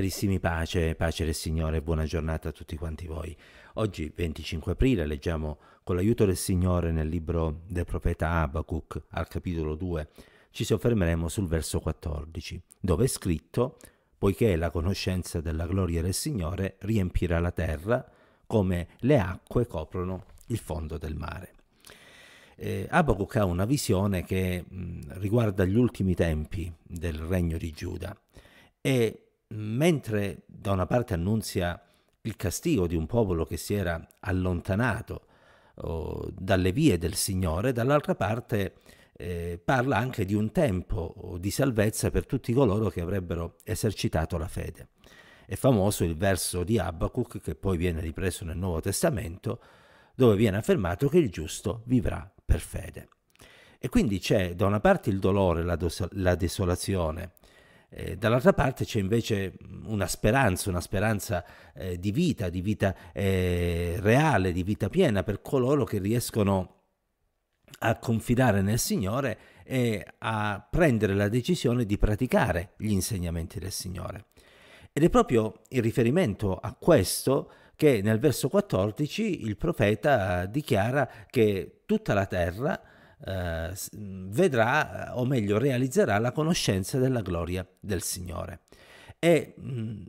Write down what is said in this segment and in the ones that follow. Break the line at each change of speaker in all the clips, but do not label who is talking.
Carissimi pace, pace del Signore buona giornata a tutti quanti voi. Oggi 25 aprile leggiamo con l'aiuto del Signore nel libro del profeta Abacuc al capitolo 2 ci soffermeremo sul verso 14 dove è scritto poiché la conoscenza della gloria del Signore riempirà la terra come le acque coprono il fondo del mare. Eh, Habacuc ha una visione che mh, mm, riguarda gli ultimi tempi del regno di Giuda e mentre da una parte annunzia il castigo di un popolo che si era allontanato oh, dalle vie del Signore, dall'altra parte eh, parla anche di un tempo oh, di salvezza per tutti coloro che avrebbero esercitato la fede. È famoso il verso di Abacuc che poi viene ripreso nel Nuovo Testamento, dove viene affermato che il giusto vivrà per fede. E quindi c'è da una parte il dolore, la, la desolazione, eh, dall'altra parte c'è invece mm, una speranza, una speranza eh, di vita, di vita eh, reale, di vita piena per coloro che riescono a confidare nel Signore e a prendere la decisione di praticare gli insegnamenti del Signore. Ed è proprio in riferimento a questo che nel verso 14 il profeta dichiara che tutta la terra eh, vedrà, eh, o meglio realizzerà, la conoscenza della gloria del Signore. E mh, mm,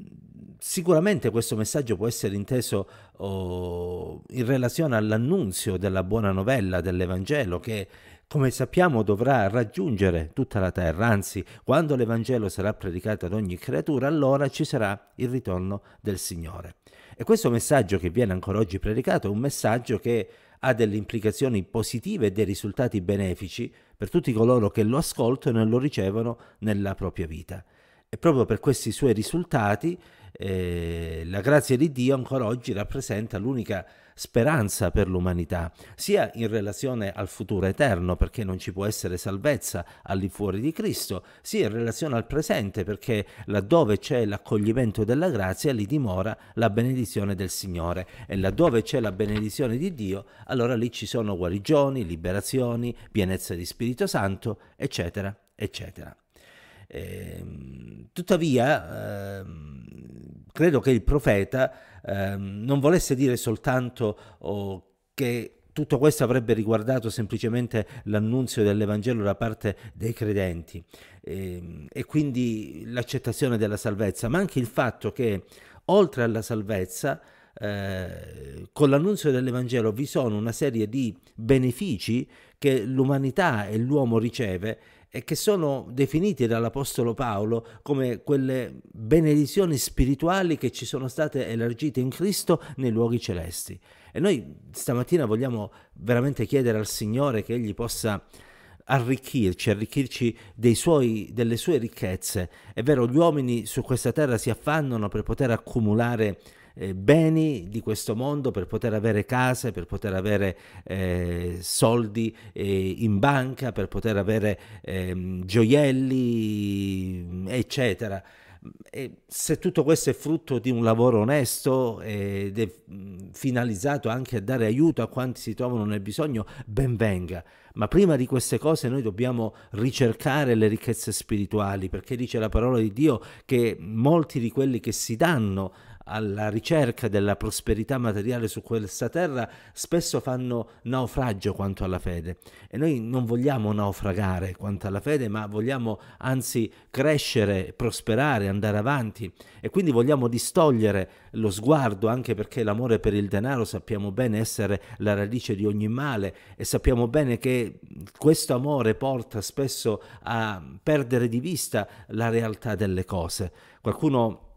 Sicuramente questo messaggio può essere inteso oh, in relazione all'annunzio della buona novella dell'Evangelo che, come sappiamo, dovrà raggiungere tutta la terra. Anzi, quando l'Evangelo sarà predicato ad ogni creatura, allora ci sarà il ritorno del Signore. E questo messaggio che viene ancora oggi predicato è un messaggio che ha delle implicazioni positive e dei risultati benefici per tutti coloro che lo ascoltano e lo ricevono nella propria vita. E proprio per questi suoi risultati eh, la grazia di Dio ancora oggi rappresenta l'unica speranza per l'umanità, sia in relazione al futuro eterno, perché non ci può essere salvezza all'infuori di Cristo, sia in relazione al presente, perché laddove c'è l'accoglimento della grazia, lì dimora la benedizione del Signore e laddove c'è la benedizione di Dio, allora lì ci sono guarigioni, liberazioni, pienezza di Spirito Santo, eccetera, eccetera. E, ehm, tuttavia, eh, credo che il profeta ehm, non volesse dire soltanto oh, che tutto questo avrebbe riguardato semplicemente l'annunzio dell'Evangelo da parte dei credenti e, ehm, e quindi l'accettazione della salvezza, ma anche il fatto che oltre alla salvezza eh, con l'annunzio dell'Evangelo vi sono una serie di benefici che l'umanità e l'uomo riceve e che sono definiti dall'Apostolo Paolo come quelle benedizioni spirituali che ci sono state elargite in Cristo nei luoghi celesti. E noi stamattina vogliamo veramente chiedere al Signore che Egli possa arricchirci, arricchirci suoi, delle sue ricchezze. È vero, gli uomini su questa terra si affannano per poter accumulare eh, beni di questo mondo per poter avere case, per poter avere eh, soldi eh, in banca, per poter avere ehm, gioielli, mm, eccetera. E se tutto questo è frutto di un lavoro onesto ed è mm, finalizzato anche a dare aiuto a quanti si trovano nel bisogno, ben venga. Ma prima di queste cose noi dobbiamo ricercare le ricchezze spirituali, perché dice la parola di Dio che molti di quelli che si danno alla ricerca della prosperità materiale su questa terra spesso fanno naufragio quanto alla fede e noi non vogliamo naufragare quanto alla fede ma vogliamo anzi crescere, prosperare, andare avanti e quindi vogliamo distogliere lo sguardo anche perché l'amore per il denaro sappiamo bene essere la radice di ogni male e sappiamo bene che questo amore porta spesso a perdere di vista la realtà delle cose. Qualcuno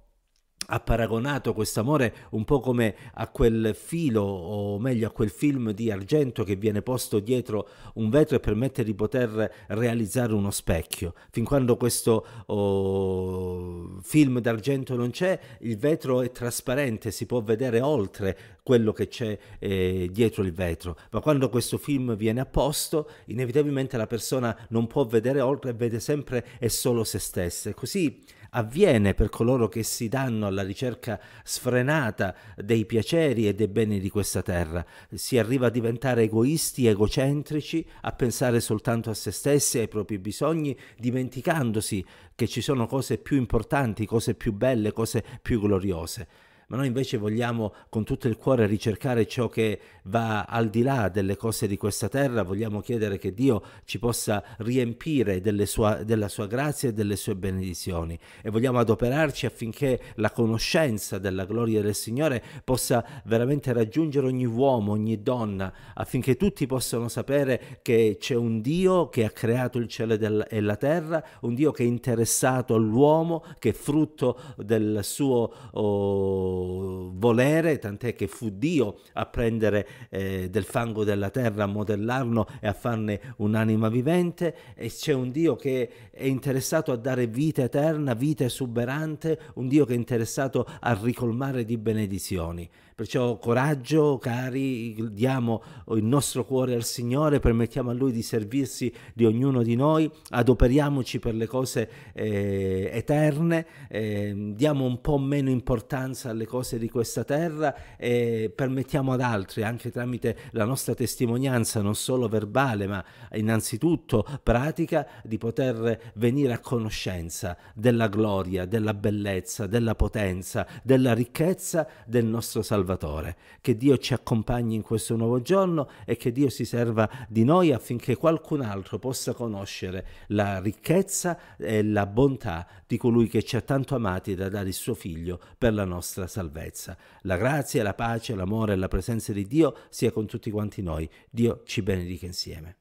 ha paragonato questo amore un po' come a quel filo, o meglio a quel film di argento che viene posto dietro un vetro e permette di poter realizzare uno specchio. Fin quando questo oh, film d'argento non c'è, il vetro è trasparente, si può vedere oltre quello che c'è eh, dietro il vetro. Ma quando questo film viene a posto, inevitabilmente la persona non può vedere oltre e vede sempre e solo se stessa. Così avviene per coloro che si danno alla ricerca sfrenata dei piaceri e dei beni di questa terra. Si arriva a diventare egoisti, egocentrici, a pensare soltanto a se stessi, ai propri bisogni, dimenticandosi che ci sono cose più importanti, cose più belle, cose più gloriose ma noi invece vogliamo con tutto il cuore ricercare ciò che va al di là delle cose di questa terra, vogliamo chiedere che Dio ci possa riempire sua, della sua grazia e delle sue benedizioni e vogliamo adoperarci affinché la conoscenza della gloria del Signore possa veramente raggiungere ogni uomo, ogni donna, affinché tutti possano sapere che c'è un Dio che ha creato il cielo e la terra, un Dio che è interessato all'uomo, che è frutto del suo... Oh, volere, tant'è che fu Dio a prendere eh, del fango della terra, a modellarlo e a farne un'anima vivente e c'è un Dio che è interessato a dare vita eterna, vita esuberante, un Dio che è interessato a ricolmare di benedizioni. Perciò coraggio, cari, diamo il nostro cuore al Signore, permettiamo a Lui di servirsi di ognuno di noi, adoperiamoci per le cose eh, eterne, eh, diamo un po' meno importanza alle le cose di questa terra e permettiamo ad altri, anche tramite la nostra testimonianza, non solo verbale, ma innanzitutto pratica, di poter venire a conoscenza della gloria, della bellezza, della potenza, della ricchezza del nostro Salvatore. Che Dio ci accompagni in questo nuovo giorno e che Dio si serva di noi affinché qualcun altro possa conoscere la ricchezza e la bontà di colui che ci ha tanto amati da dare il suo figlio per la nostra salvezza. La grazia, la pace, l'amore e la presenza di Dio sia con tutti quanti noi. Dio ci benedica insieme.